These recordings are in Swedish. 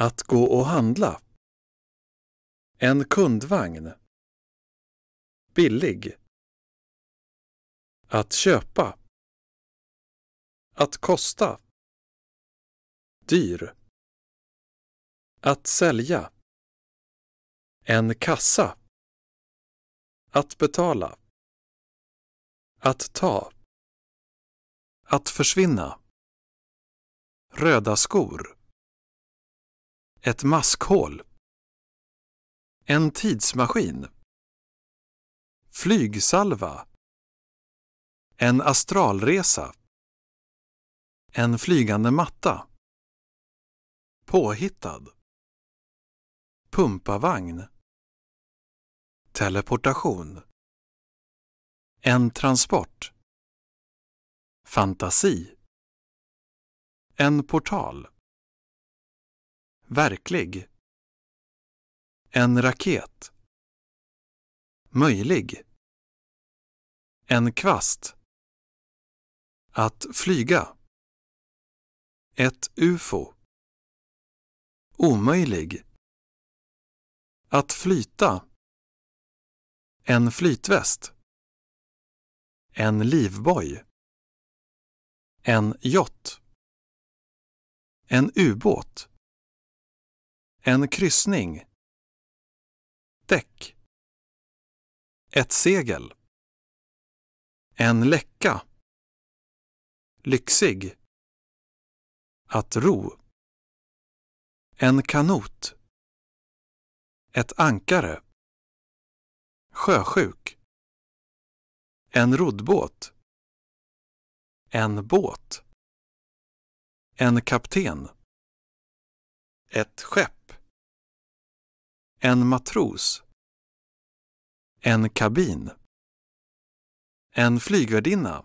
Att gå och handla. En kundvagn. Billig. Att köpa. Att kosta. Dyr. Att sälja. En kassa. Att betala. Att ta. Att försvinna. Röda skor. Ett maskhål. En tidsmaskin. Flygsalva. En astralresa. En flygande matta. Påhittad. Pumpavagn. Teleportation. En transport. Fantasi. En portal. Verklig. En raket. Möjlig. En kvast. Att flyga. Ett ufo. Omöjlig. Att flyta. En flytväst. En livboj. En jott. En ubåt. En kryssning. Däck. Ett segel. En läcka. Lyxig. Att ro. En kanot. Ett ankare. Sjösjuk. En roddbåt. En båt. En kapten. Ett skepp. En matros. En kabin. En flygvärdinna.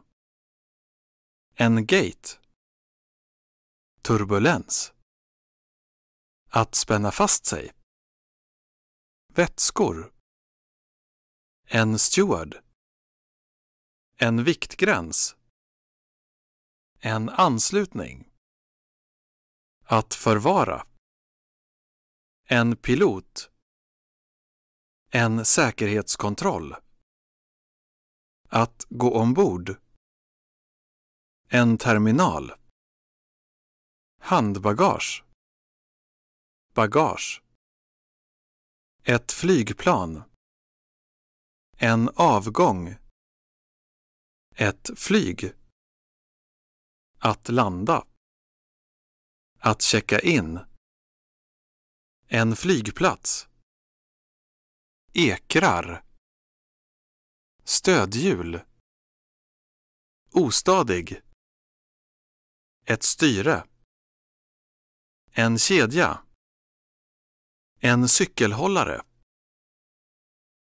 En gate. Turbulens. Att spänna fast sig. Vätskor. En steward. En viktgräns. En anslutning. Att förvara. En pilot. En säkerhetskontroll. Att gå ombord. En terminal. Handbagage. Bagage. Ett flygplan. En avgång. Ett flyg. Att landa. Att checka in. En flygplats ekrar stödhjul ostadig ett styre en kedja en cykelhållare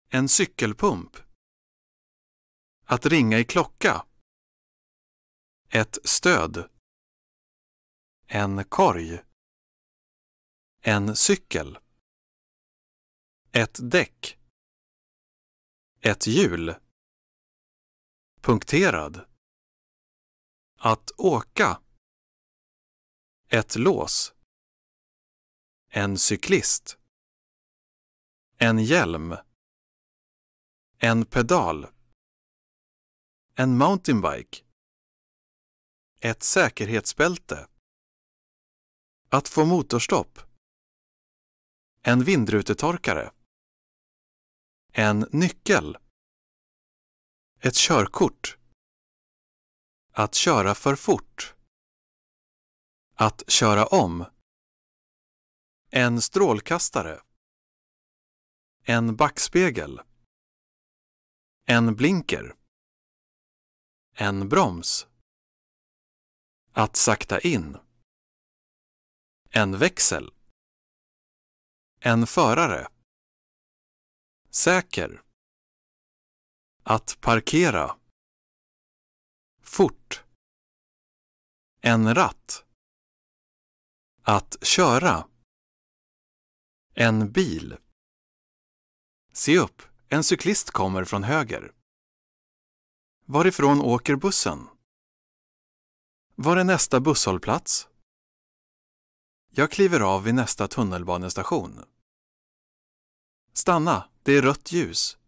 en cykelpump att ringa i klocka ett stöd en korg en cykel ett däck ett hjul. Punkterad. Att åka. Ett lås. En cyklist. En hjälm. En pedal. En mountainbike. Ett säkerhetsbälte. Att få motorstopp. En vindrutetorkare. En nyckel. Ett körkort. Att köra för fort. Att köra om. En strålkastare. En backspegel. En blinker. En broms. Att sakta in. En växel. En förare. Säker. Att parkera. Fort. En ratt. Att köra. En bil. Se upp, en cyklist kommer från höger. Varifrån åker bussen? Var är nästa busshållplats? Jag kliver av vid nästa tunnelbanestation. Stanna! Det är rött ljus.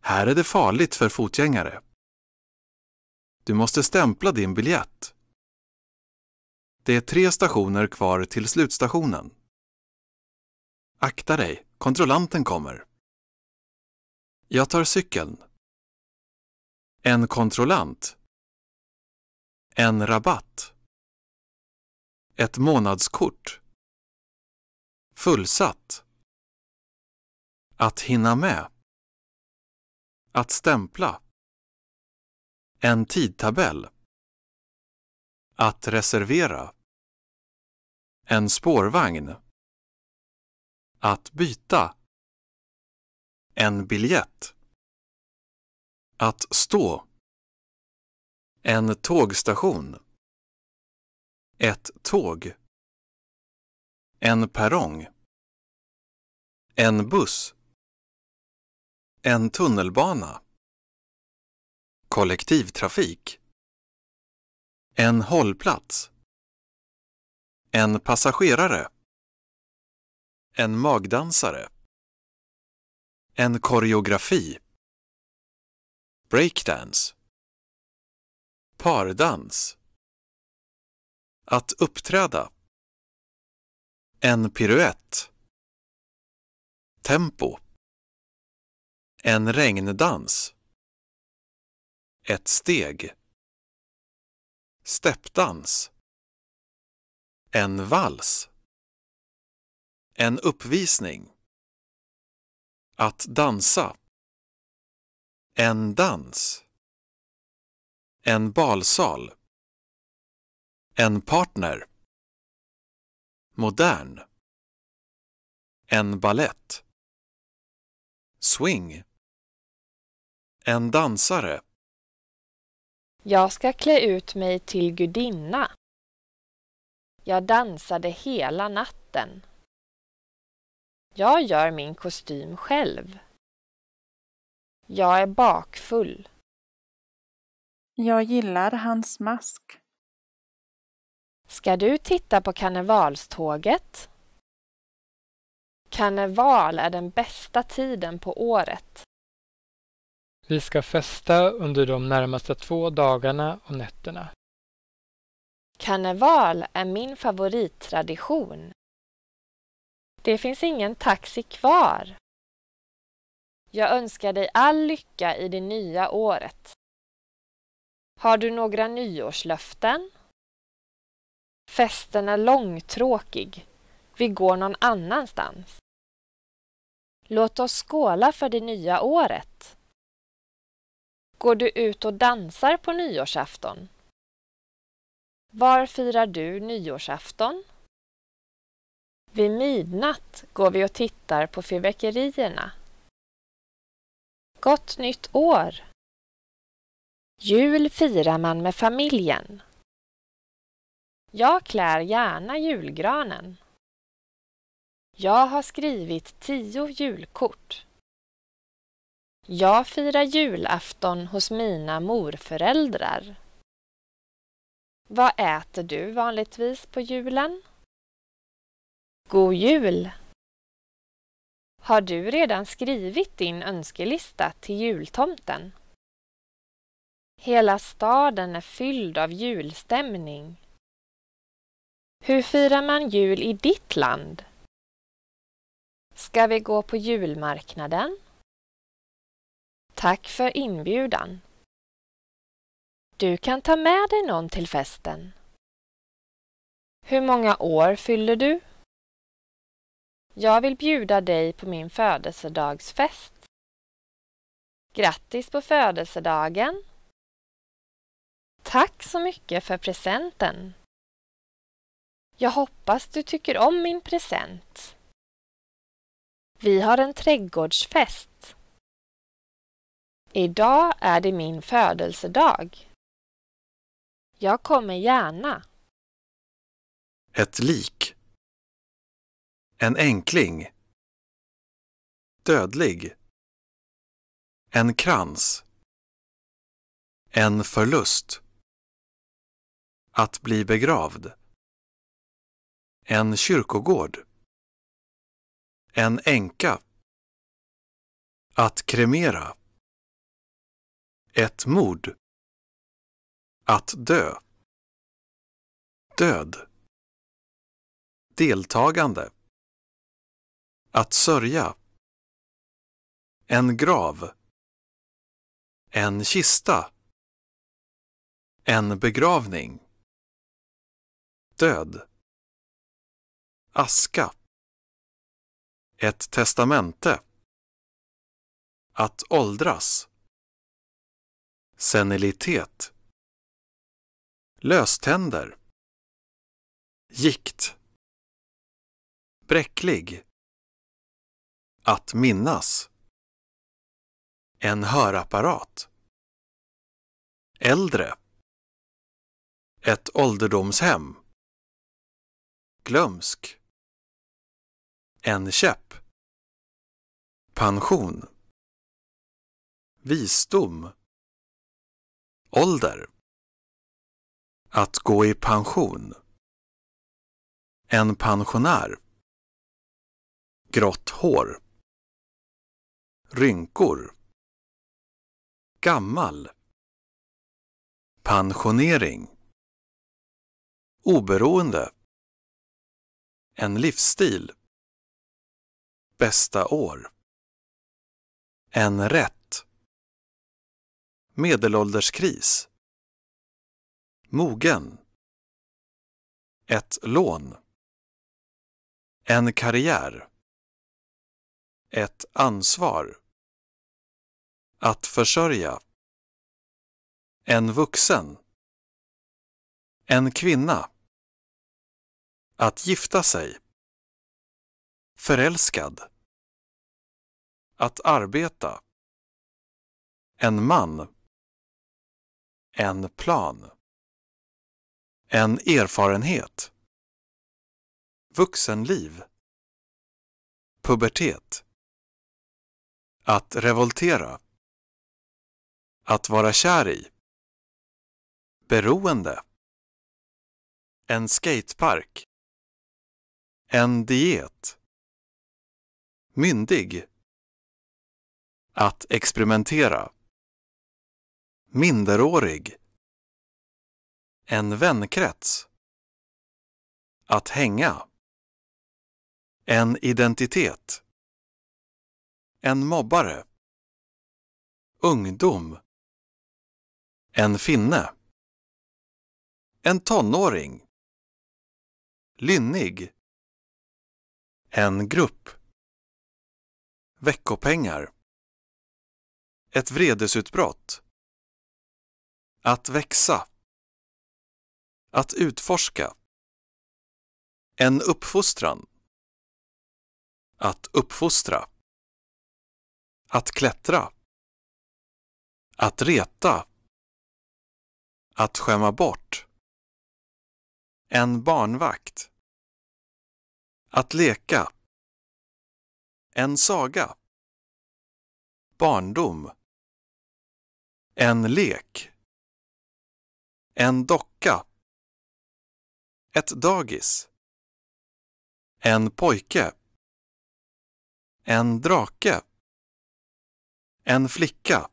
Här är det farligt för fotgängare. Du måste stämpla din biljett. Det är tre stationer kvar till slutstationen. Akta dig, kontrollanten kommer. Jag tar cykeln. En kontrollant. En rabatt. Ett månadskort. Fullsatt. Att hinna med. Att stämpla. En tidtabell. Att reservera. En spårvagn. Att byta. En biljett. Att stå. En tågstation. Ett tåg. En perrong. En buss. En tunnelbana. Kollektivtrafik. En hållplats. En passagerare. En magdansare. En koreografi. Breakdance. Pardans. Att uppträda. En piruett. Tempo. En regndans. Ett steg. Steppdans. En vals. En uppvisning. Att dansa. En dans. En balsal. En partner. Modern. En ballett. Swing. En dansare. Jag ska klä ut mig till gudinna. Jag dansade hela natten. Jag gör min kostym själv. Jag är bakfull. Jag gillar hans mask. Ska du titta på karnevalståget? Karneval är den bästa tiden på året. Vi ska festa under de närmaste två dagarna och nätterna. Karneval är min favorittradition. Det finns ingen taxi kvar. Jag önskar dig all lycka i det nya året. Har du några nyårslöften? Festen är långtråkig. Vi går någon annanstans. Låt oss skåla för det nya året. Går du ut och dansar på nyårsafton? Var firar du nyårsafton? Vid midnatt går vi och tittar på fyrverkerierna. Gott nytt år! Jul firar man med familjen. Jag klär gärna julgranen. Jag har skrivit tio julkort. Jag firar julafton hos mina morföräldrar. Vad äter du vanligtvis på julen? God jul! Har du redan skrivit din önskelista till jultomten? Hela staden är fylld av julstämning. Hur firar man jul i ditt land? Ska vi gå på julmarknaden? Tack för inbjudan. Du kan ta med dig någon till festen. Hur många år fyller du? Jag vill bjuda dig på min födelsedagsfest. Grattis på födelsedagen! Tack så mycket för presenten! Jag hoppas du tycker om min present. Vi har en trädgårdsfest. Idag är det min födelsedag. Jag kommer gärna. Ett lik. En enkling. Dödlig. En krans. En förlust. Att bli begravd. En kyrkogård. En änka. Att kremera. Ett mord. Att dö. Död. Deltagande. Att sörja. En grav. En kista. En begravning. Död. Aska. Ett testamente. Att åldras senilitet, löständer, gikt, bräcklig, att minnas, en hörapparat, äldre, ett ålderdomshem, glömsk, en käpp, pension, visdom, Ålder. Att gå i pension. En pensionär. Grått hår. Rynkor. Gammal. Pensionering. Oberoende. En livsstil. Bästa år. En rätt. Medelålderskris. Mogen. Ett lån. En karriär. Ett ansvar. Att försörja. En vuxen. En kvinna. Att gifta sig. Förälskad. Att arbeta. En man. En plan. En erfarenhet. Vuxenliv. Pubertet. Att revoltera. Att vara kär i. Beroende. En skatepark. En diet. Myndig. Att experimentera. Minderårig. En vänkrets. Att hänga. En identitet. En mobbare. Ungdom. En finne. En tonåring. Lynnig. En grupp. Veckopengar. Ett vredesutbrott. Att växa. Att utforska. En uppfostran. Att uppfostra. Att klättra. Att reta. Att skämma bort. En barnvakt. Att leka. En saga. Barndom. En lek. En docka. Ett dagis. En pojke. En drake. En flicka.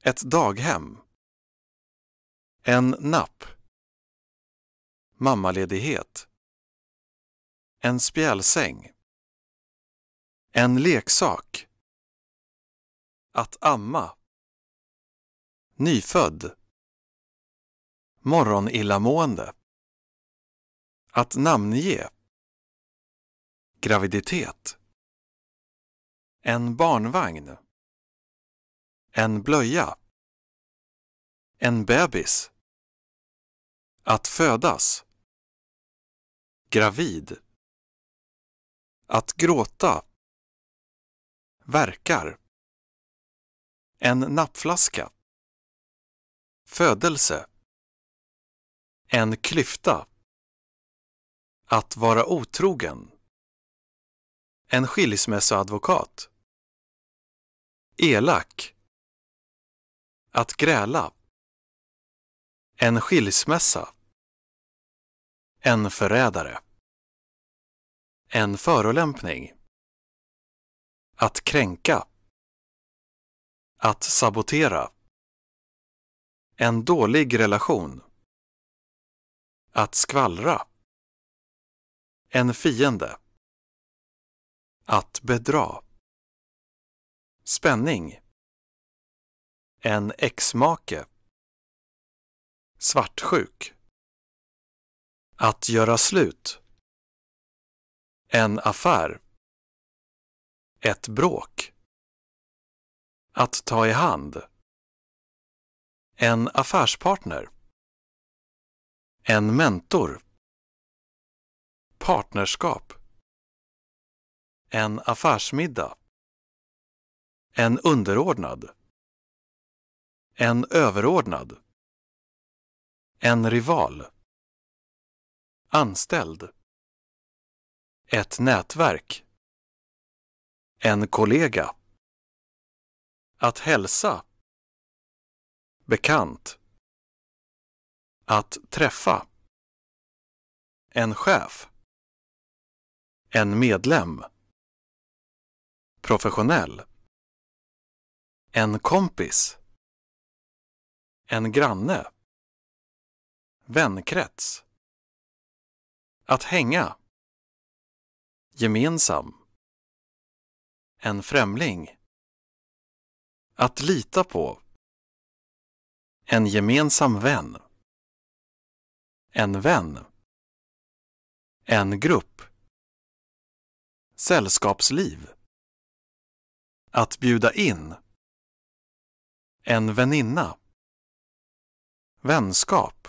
Ett daghem. En napp. Mammaledighet. En spjälsäng. En leksak. Att amma. Nyfödd. Morgonillamående. Att namnge. Graviditet. En barnvagn. En blöja. En bebis. Att födas. Gravid. Att gråta. Verkar. En nappflaska. Födelse. En klyfta. Att vara otrogen. En skilsmässoadvokat. Elak. Att gräla. En skilsmässa. En förrädare. En förolämpning. Att kränka. Att sabotera. En dålig relation. Att skvallra. En fiende. Att bedra. Spänning. En exmake. Svartsjuk. Att göra slut. En affär. Ett bråk. Att ta i hand. En affärspartner. En mentor. Partnerskap. En affärsmiddag. En underordnad. En överordnad. En rival. Anställd. Ett nätverk. En kollega. Att hälsa. Bekant. Att träffa. En chef. En medlem. Professionell. En kompis. En granne. Vänkrets. Att hänga. Gemensam. En främling. Att lita på. En gemensam vän. En vän. En grupp. Sällskapsliv. Att bjuda in. En väninna. Vänskap.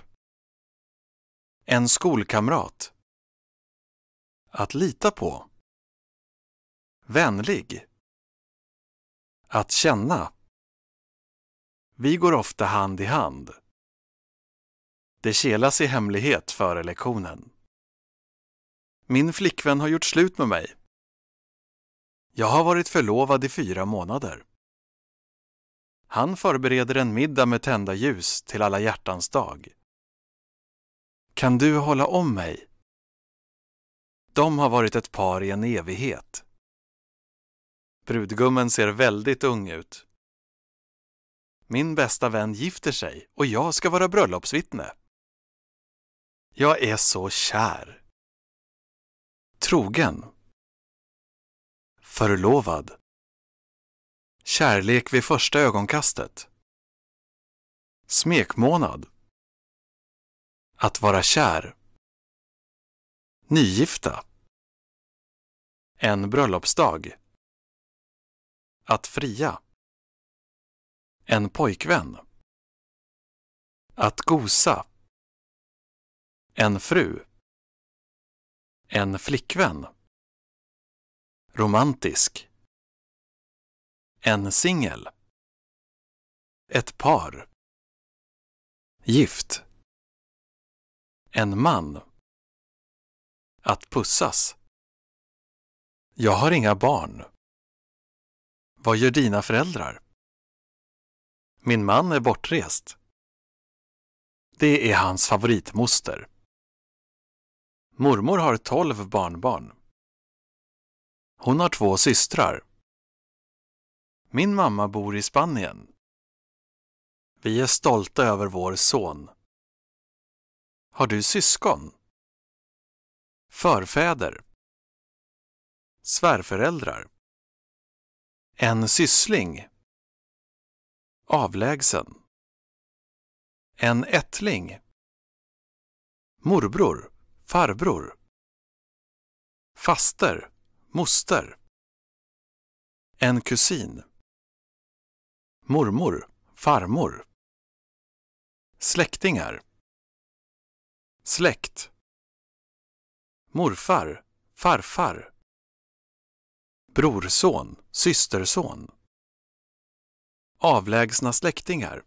En skolkamrat. Att lita på. Vänlig. Att känna. Vi går ofta hand i hand. Det kelas i hemlighet före lektionen. Min flickvän har gjort slut med mig. Jag har varit förlovad i fyra månader. Han förbereder en middag med tända ljus till alla hjärtans dag. Kan du hålla om mig? De har varit ett par i en evighet. Brudgummen ser väldigt ung ut. Min bästa vän gifter sig och jag ska vara bröllopsvittne. Jag är så kär. Trogen. Förlovad. Kärlek vid första ögonkastet. Smekmånad. Att vara kär. Nygifta. En bröllopsdag. Att fria. En pojkvän. Att gosa. En fru. En flickvän. Romantisk. En singel. Ett par. Gift. En man. Att pussas. Jag har inga barn. Vad gör dina föräldrar? Min man är bortrest. Det är hans favoritmoster. Mormor har tolv barnbarn. Hon har två systrar. Min mamma bor i Spanien. Vi är stolta över vår son. Har du syskon? Förfäder. Svärföräldrar. En syssling. Avlägsen. En ättling. Morbror farbror faster, moster en kusin mormor, farmor släktingar släkt morfar, farfar brorson, systerson avlägsna släktingar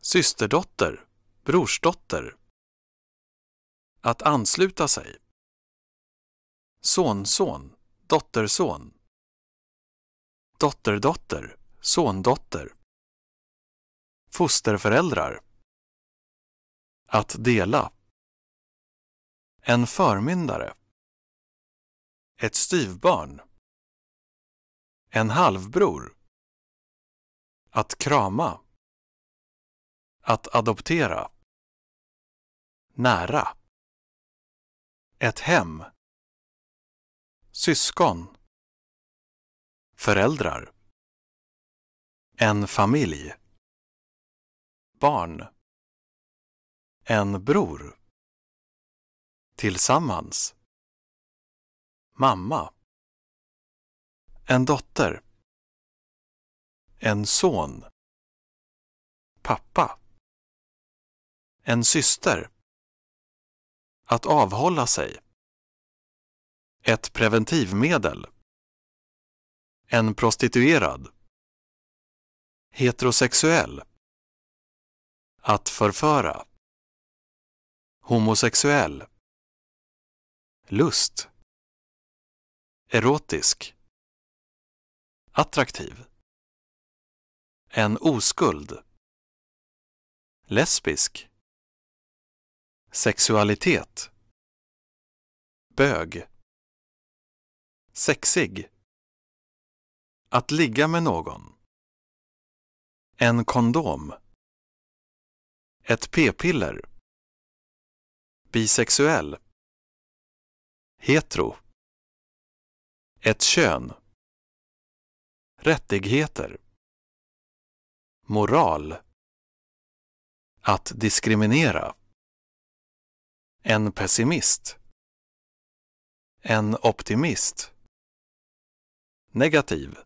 systerdotter, brorsdotter att ansluta sig. Sonson, dotterson. Dotterdotter, sondotter. Fosterföräldrar. Att dela. En förmyndare. Ett styvbarn. En halvbror. Att krama. Att adoptera. Nära. Ett hem. Syskon. Föräldrar. En familj. Barn. En bror. Tillsammans. Mamma. En dotter. En son. Pappa. En syster. Att avhålla sig. Ett preventivmedel. En prostituerad. Heterosexuell. Att förföra. Homosexuell. Lust. Erotisk. Attraktiv. En oskuld. Lesbisk. Sexualitet Bög Sexig Att ligga med någon En kondom Ett p-piller Bisexuell Hetero Ett kön Rättigheter Moral Att diskriminera en pessimist. En optimist. Negativ.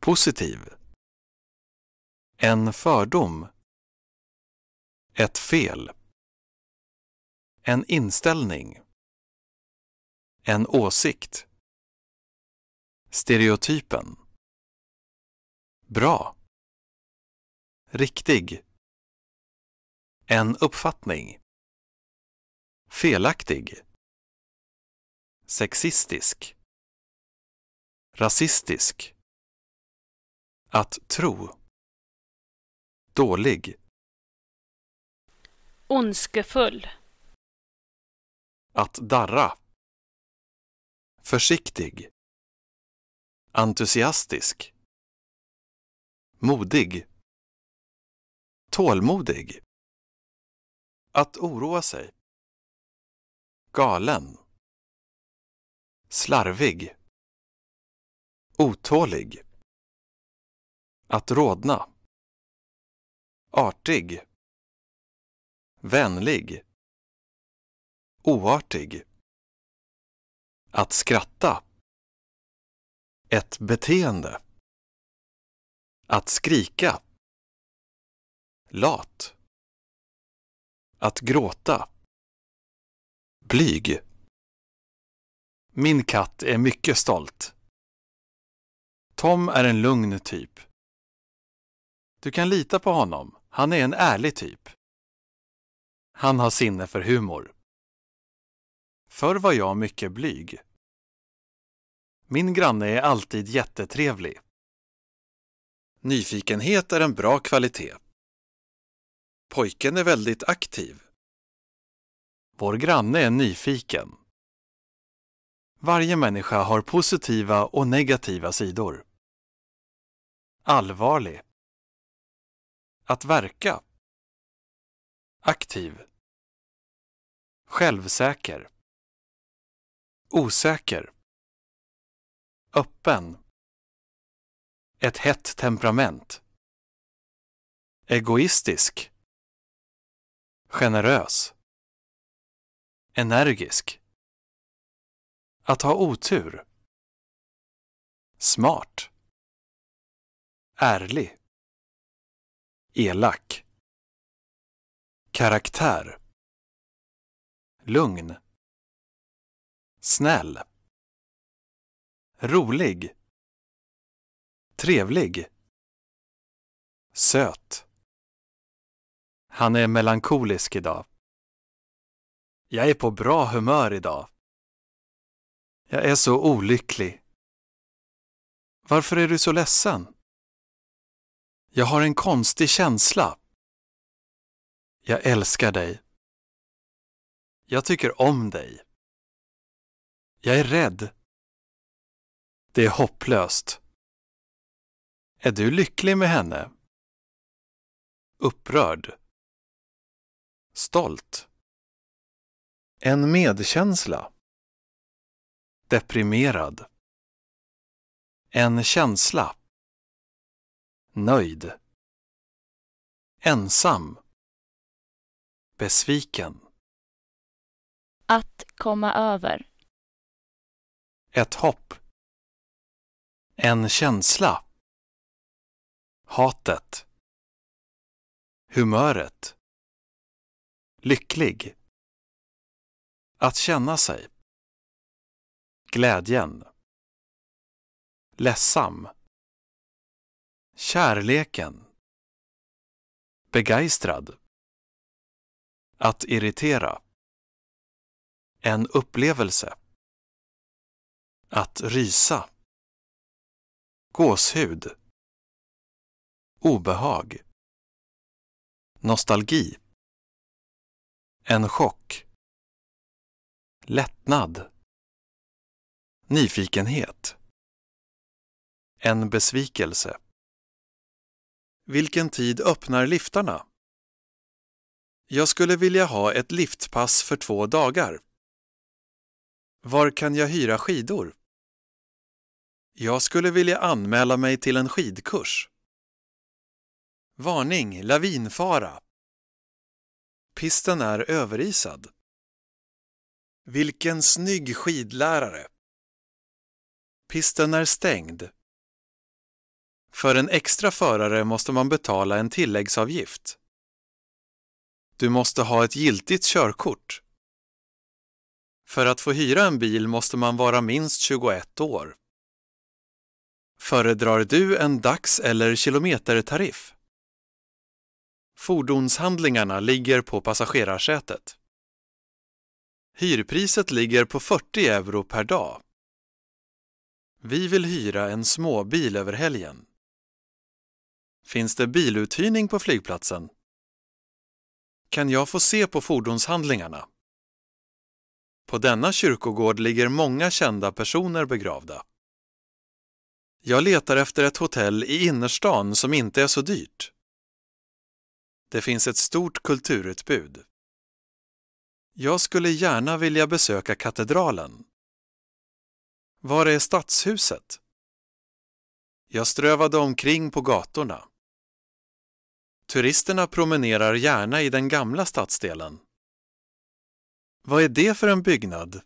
Positiv. En fördom. Ett fel. En inställning. En åsikt. Stereotypen. Bra. Riktig. En uppfattning. Felaktig. Sexistisk. Rasistisk. Att tro. Dålig. Ondskefull. Att darra. Försiktig. Entusiastisk. Modig. Tålmodig. Att oroa sig galen slarvig otålig att rodna artig vänlig oartig att skratta ett beteende att skrika lat att gråta blyg. Min katt är mycket stolt. Tom är en lugn typ. Du kan lita på honom. Han är en ärlig typ. Han har sinne för humor. Förr var jag mycket blyg. Min granne är alltid jättetrevlig. Nyfikenhet är en bra kvalitet. Pojken är väldigt aktiv. Vår granne är nyfiken. Varje människa har positiva och negativa sidor. Allvarlig. Att verka. Aktiv. Självsäker. Osäker. Öppen. Ett hett temperament. Egoistisk. Generös energisk. Att ha otur. Smart. Ärlig. Elak. Karaktär. Lugn. Snäll. Rolig. Trevlig. Söt. Han är melankolisk idag. Jag är på bra humör idag. Jag är så olycklig. Varför är du så ledsen? Jag har en konstig känsla. Jag älskar dig. Jag tycker om dig. Jag är rädd. Det är hopplöst. Är du lycklig med henne? Upprörd. Stolt. En medkänsla. Deprimerad. En känsla. Nöjd. Ensam. Besviken. Att komma över. Ett hopp. En känsla. Hatet. Humöret. Lycklig. Att känna sig. Glädjen. Ledsam. Kärleken. Begeistrad. Att irritera. En upplevelse. Att rysa. Gåshud. Obehag. Nostalgi. En chock lättnad, nyfikenhet, en besvikelse. Vilken tid öppnar liftarna? Jag skulle vilja ha ett liftpass för två dagar. Var kan jag hyra skidor? Jag skulle vilja anmäla mig till en skidkurs. Varning, lavinfara! Pisten är överisad. Vilken snygg skidlärare! Pisten är stängd. För en extra förare måste man betala en tilläggsavgift. Du måste ha ett giltigt körkort. För att få hyra en bil måste man vara minst 21 år. Föredrar du en dags eller kilometertariff? Fordonshandlingarna ligger på passagerarsätet. Hyrpriset ligger på 40 euro per dag. Vi vill hyra en småbil över helgen. Finns det biluthyrning på flygplatsen? Kan jag få se på fordonshandlingarna? På denna kyrkogård ligger många kända personer begravda. Jag letar efter ett hotell i innerstan som inte är så dyrt. Det finns ett stort kulturutbud. Jag skulle gärna vilja besöka katedralen. Var är stadshuset? Jag strövade omkring på gatorna. Turisterna promenerar gärna i den gamla stadsdelen. Vad är det för en byggnad?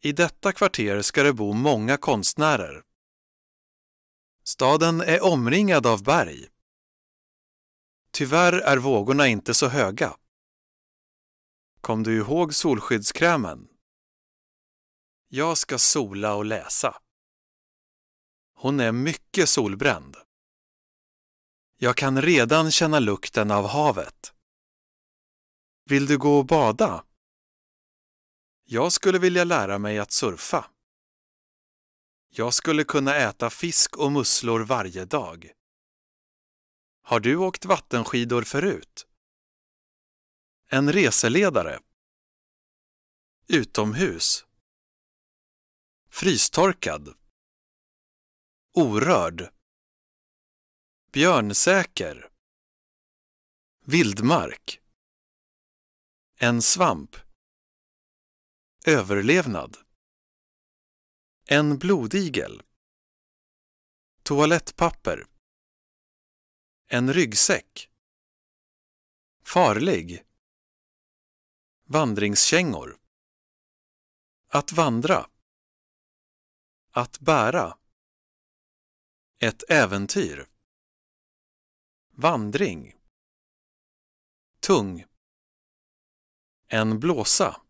I detta kvarter ska det bo många konstnärer. Staden är omringad av berg. Tyvärr är vågorna inte så höga. Kom du ihåg solskyddskrämen? Jag ska sola och läsa. Hon är mycket solbränd. Jag kan redan känna lukten av havet. Vill du gå och bada? Jag skulle vilja lära mig att surfa. Jag skulle kunna äta fisk och musslor varje dag. Har du åkt vattenskidor förut? En reseledare. Utomhus. Frystorkad. Orörd. Björnsäker. Vildmark. En svamp. Överlevnad. En blodigel. Toalettpapper. En ryggsäck. Farlig. Vandringskängor Att vandra Att bära Ett äventyr Vandring Tung En blåsa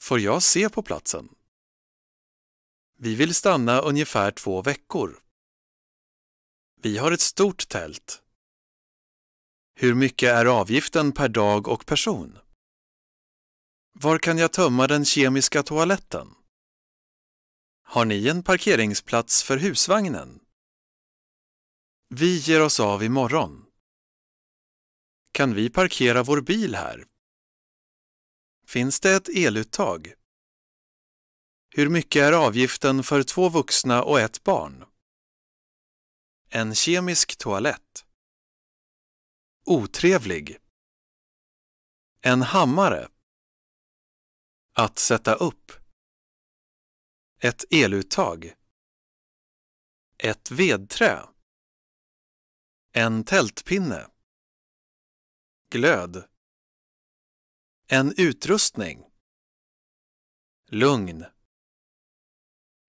Får jag se på platsen? Vi vill stanna ungefär två veckor. Vi har ett stort tält. Hur mycket är avgiften per dag och person? Var kan jag tömma den kemiska toaletten? Har ni en parkeringsplats för husvagnen? Vi ger oss av imorgon. Kan vi parkera vår bil här? Finns det ett eluttag? Hur mycket är avgiften för två vuxna och ett barn? En kemisk toalett. Otrevlig. En hammare. Att sätta upp. Ett eluttag. Ett vedträ. En tältpinne. Glöd. En utrustning. Lugn.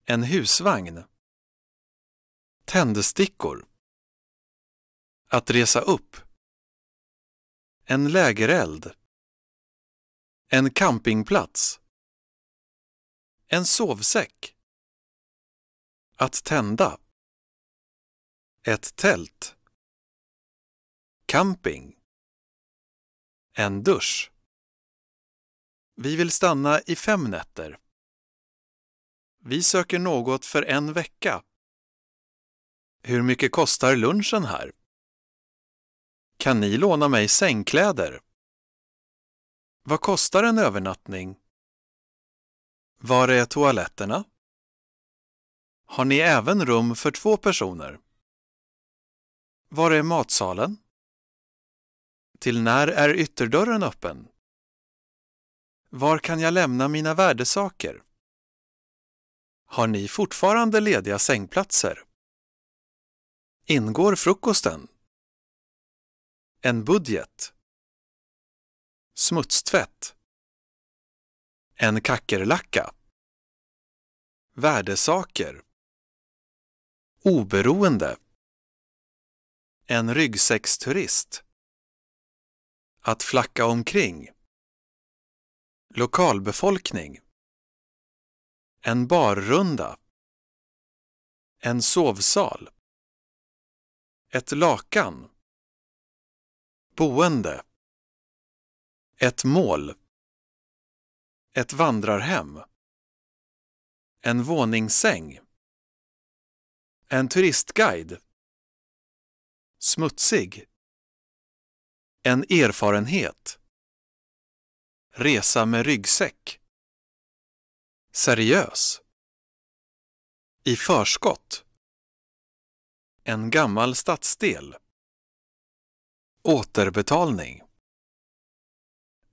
En husvagn. Tändstickor. Att resa upp. En lägereld. En campingplats. En sovsäck. Att tända. Ett tält. Camping. En dusch. Vi vill stanna i fem nätter. Vi söker något för en vecka. Hur mycket kostar lunchen här? Kan ni låna mig sängkläder? Vad kostar en övernattning? Var är toaletterna? Har ni även rum för två personer? Var är matsalen? Till när är ytterdörren öppen? Var kan jag lämna mina värdesaker? Har ni fortfarande lediga sängplatser? Ingår frukosten? En budget? Smutstvätt? En kackerlacka. Värdesaker. Oberoende. En ryggsäcksturist. Att flacka omkring. Lokalbefolkning. En barrunda. En sovsal. Ett lakan. Boende. Ett mål. Ett vandrarhem. En våningssäng. En turistguide. Smutsig. En erfarenhet. Resa med ryggsäck. Seriös. I förskott. En gammal stadsdel. Återbetalning.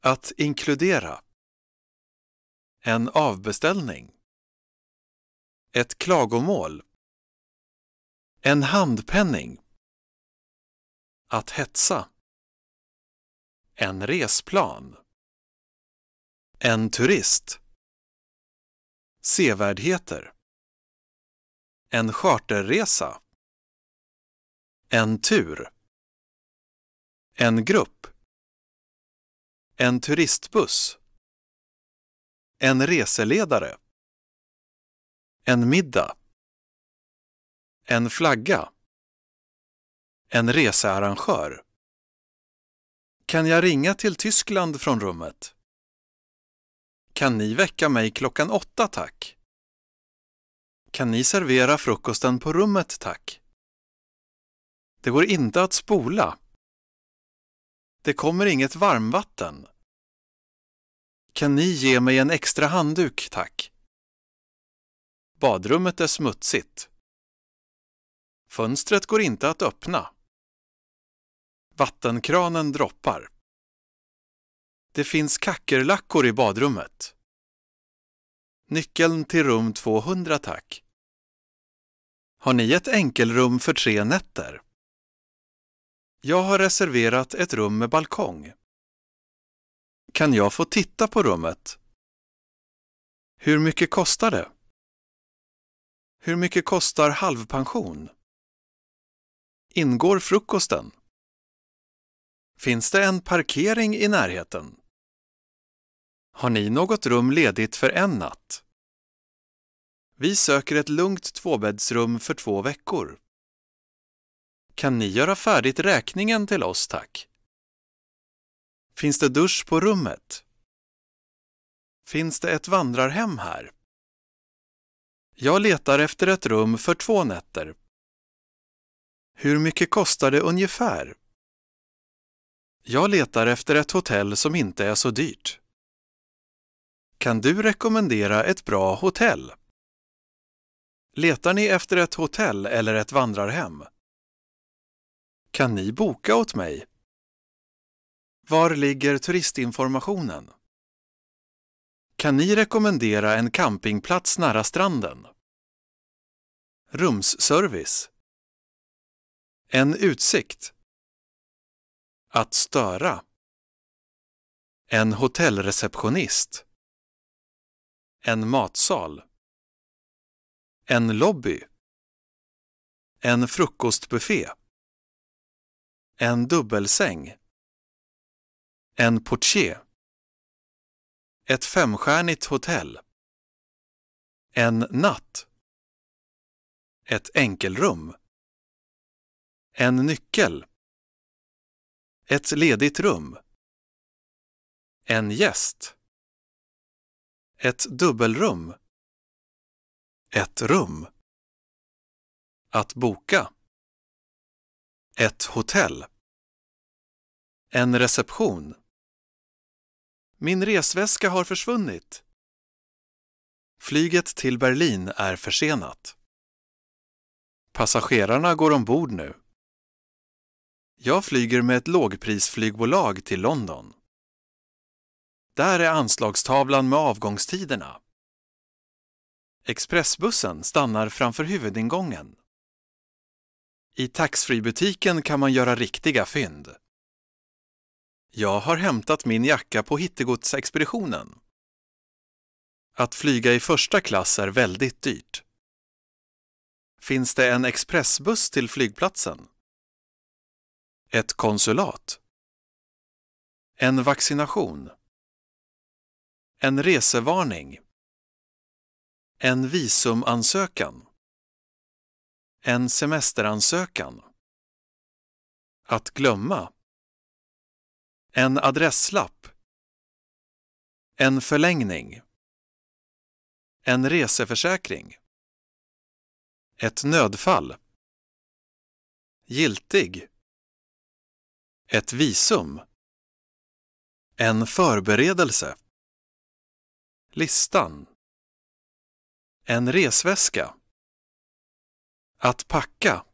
Att inkludera. En avbeställning. Ett klagomål. En handpenning. Att hetsa. En resplan. En turist. Sevärdheter. En charterresa. En tur. En grupp. En turistbuss. En reseledare. En middag. En flagga. En researrangör. Kan jag ringa till Tyskland från rummet? Kan ni väcka mig klockan åtta, tack? Kan ni servera frukosten på rummet, tack? Det går inte att spola. Det kommer inget varmvatten. Kan ni ge mig en extra handduk, tack? Badrummet är smutsigt. Fönstret går inte att öppna. Vattenkranen droppar. Det finns kackerlackor i badrummet. Nyckeln till rum 200 tack. Har ni ett enkelrum för tre nätter? Jag har reserverat ett rum med balkong. Kan jag få titta på rummet? Hur mycket kostar det? Hur mycket kostar halvpension? Ingår frukosten? Finns det en parkering i närheten? Har ni något rum ledigt för en natt? Vi söker ett lugnt tvåbäddsrum för två veckor. Kan ni göra färdigt räkningen till oss, tack? Finns det dusch på rummet? Finns det ett vandrarhem här? Jag letar efter ett rum för två nätter. Hur mycket kostar det ungefär? Jag letar efter ett hotell som inte är så dyrt. Kan du rekommendera ett bra hotell? Letar ni efter ett hotell eller ett vandrarhem? Kan ni boka åt mig? Var ligger turistinformationen? Kan ni rekommendera en campingplats nära stranden? Rumsservice. En utsikt. Att störa. En hotellreceptionist. En matsal. En lobby. En frukostbuffé. En dubbelsäng. En portier. Ett femstjärnigt hotell. En natt. Ett enkelrum. En nyckel. Ett ledigt rum. En gäst. Ett dubbelrum. Ett rum. Att boka. Ett hotell. En reception. Min resväska har försvunnit. Flyget till Berlin är försenat. Passagerarna går ombord nu. Jag flyger med ett lågprisflygbolag till London. Där är anslagstavlan med avgångstiderna. Expressbussen stannar framför huvudingången. I taxfreebutiken kan man göra riktiga fynd. Jag har hämtat min jacka på hittegodsexpeditionen. Att flyga i första klass är väldigt dyrt. Finns det en expressbuss till flygplatsen? Ett konsulat. En vaccination. En resevarning. En visumansökan. En semesteransökan. Att glömma. En adresslapp. En förlängning. En reseförsäkring. Ett nödfall. Giltig. Ett visum. En förberedelse. Listan. En resväska. Att packa.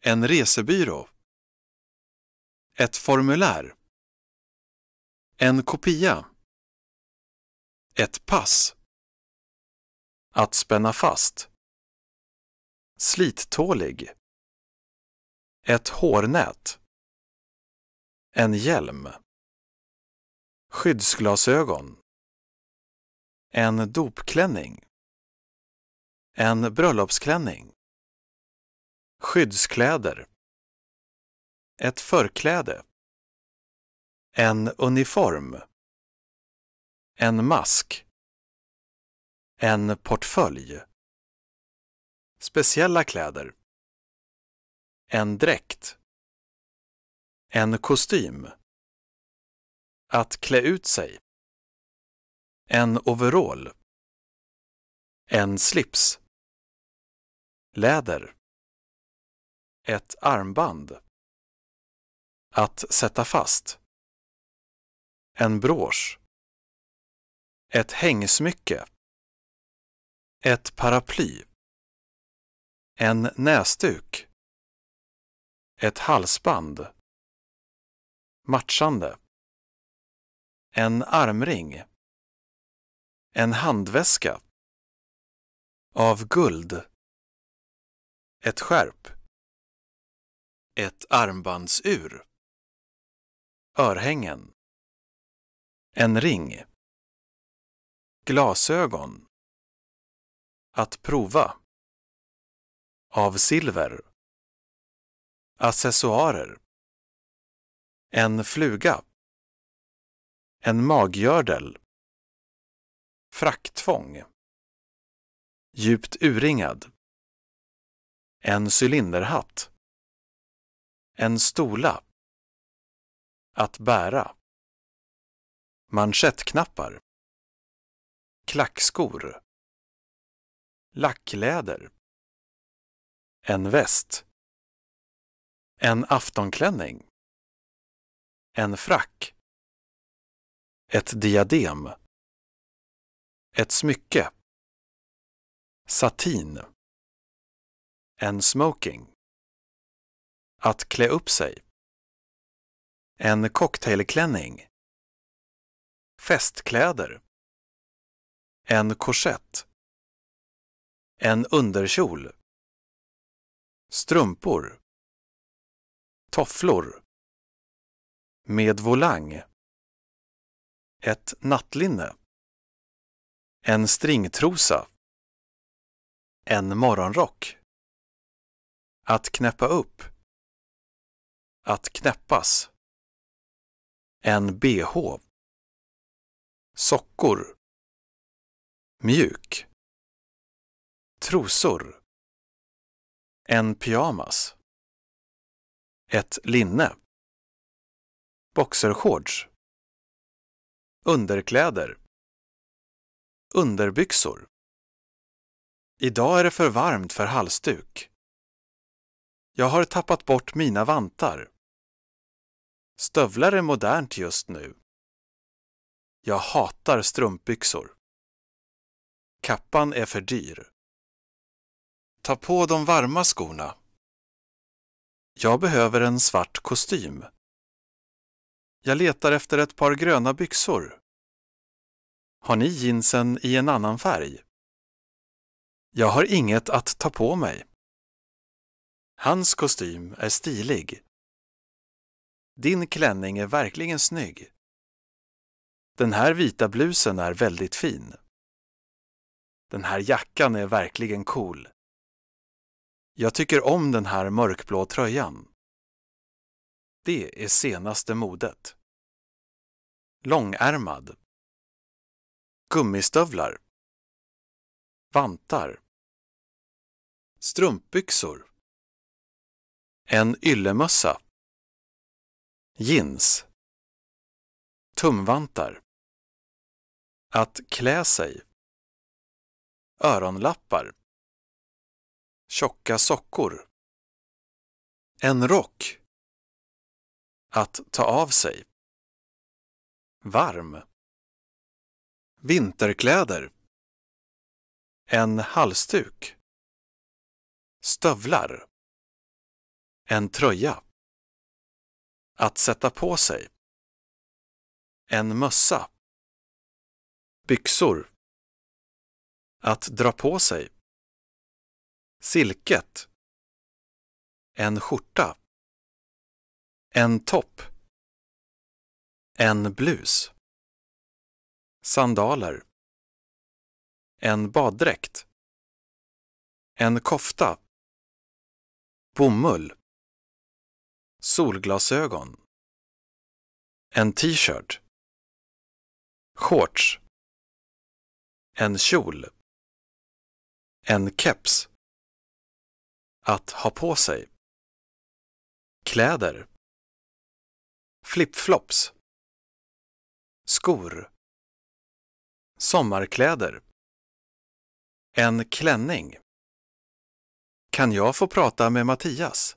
En resebyrå. Ett formulär. En kopia. Ett pass. Att spänna fast. Slittålig. Ett hårnät. En hjälm. Skyddsglasögon. En dopklänning. En bröllopsklänning. Skyddskläder. Ett förkläde. En uniform. En mask. En portfölj. Speciella kläder. En dräkt. En kostym. Att klä ut sig. En overall. En slips. Läder. Ett armband. Att sätta fast. En brosch. Ett hängsmycke. Ett paraply. En näsduk. Ett halsband. Matchande. En armring. En handväska. Av guld. Ett skärp. Ett armbandsur örhängen, en ring, glasögon, att prova, av silver, accessoarer, en fluga, en maggördel, fraktfång, djupt urringad, en cylinderhatt, en stola, att bära. Manschettknappar. Klackskor. Lackläder. En väst. En aftonklänning. En frack. Ett diadem. Ett smycke. Satin. En smoking. Att klä upp sig. En cocktailklänning. Festkläder. En korsett. En underkjol. Strumpor. Tofflor. Med volang. Ett nattlinne. En stringtrosa. En morgonrock. Att knäppa upp. Att knäppas en bh. Sockor. Mjuk. Trosor. En pyjamas. Ett linne. Boxershorts. Underkläder. Underbyxor. Idag är det för varmt för halsduk. Jag har tappat bort mina vantar. Stövlar är modernt just nu. Jag hatar strumpbyxor. Kappan är för dyr. Ta på de varma skorna. Jag behöver en svart kostym. Jag letar efter ett par gröna byxor. Har ni jeansen i en annan färg? Jag har inget att ta på mig. Hans kostym är stilig. Din klänning är verkligen snygg. Den här vita blusen är väldigt fin. Den här jackan är verkligen cool. Jag tycker om den här mörkblå tröjan. Det är senaste modet. Långärmad. Gummistövlar. Vantar. Strumpbyxor. En yllemössa. Jeans. Tumvantar. Att klä sig. Öronlappar. Tjocka sockor. En rock. Att ta av sig. Varm. Vinterkläder. En halsduk. Stövlar. En tröja. Att sätta på sig. En mössa. Byxor. Att dra på sig. Silket. En skjorta. En topp. En blus. Sandaler. En baddräkt. En kofta. Bomull solglasögon, en t-shirt, shorts, en kjol, en keps, att ha på sig, kläder, flipflops, skor, sommarkläder, en klänning. Kan jag få prata med Mattias?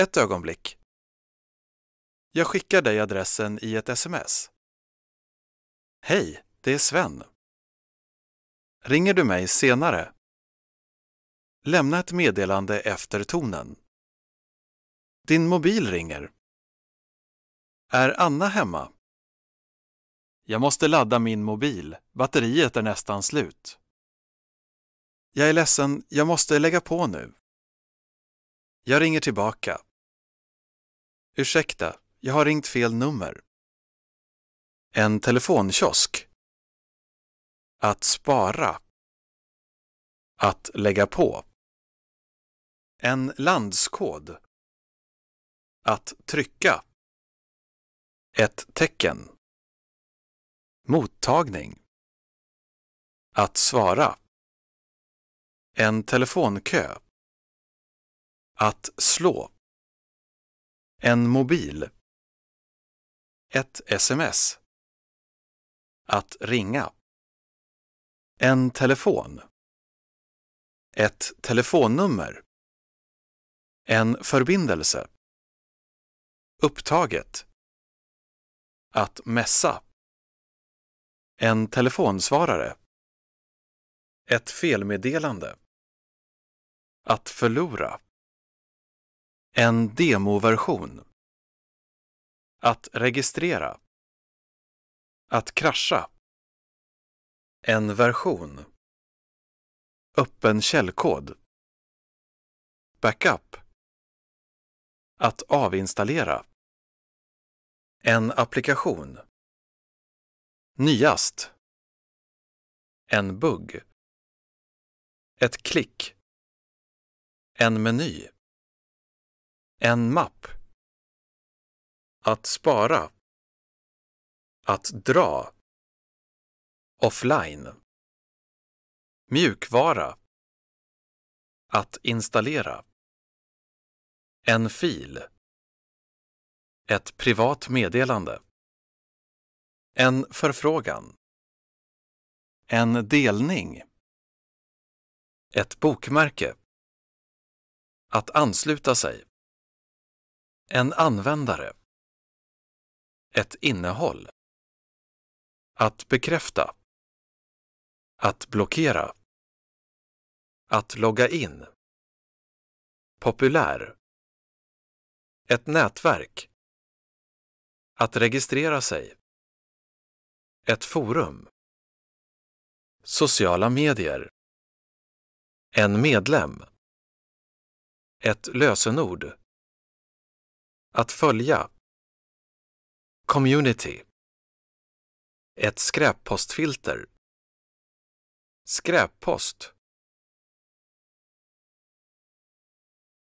Ett ögonblick. Jag skickar dig adressen i ett sms. Hej, det är Sven. Ringer du mig senare? Lämna ett meddelande efter tonen. Din mobil ringer. Är Anna hemma? Jag måste ladda min mobil. Batteriet är nästan slut. Jag är ledsen, jag måste lägga på nu. Jag ringer tillbaka. Ursäkta, jag har ringt fel nummer. En telefonkiosk. Att spara. Att lägga på. En landskod. Att trycka. Ett tecken. Mottagning. Att svara. En telefonkö. Att slå. En mobil. Ett sms. Att ringa. En telefon. Ett telefonnummer. En förbindelse. Upptaget. Att mässa. En telefonsvarare. Ett felmeddelande. Att förlora. En demoversion. Att registrera. Att krascha. En version. Öppen källkod. Backup. Att avinstallera. En applikation. Nyast. En bugg. Ett klick. En meny. En mapp. Att spara. Att dra. Offline. Mjukvara. Att installera. En fil. Ett privat meddelande. En förfrågan. En delning. Ett bokmärke. Att ansluta sig. En användare. Ett innehåll. Att bekräfta. Att blockera. Att logga in. Populär. Ett nätverk. Att registrera sig. Ett forum. Sociala medier. En medlem. Ett lösenord. Att följa. Community. Ett skräppostfilter. Skräppost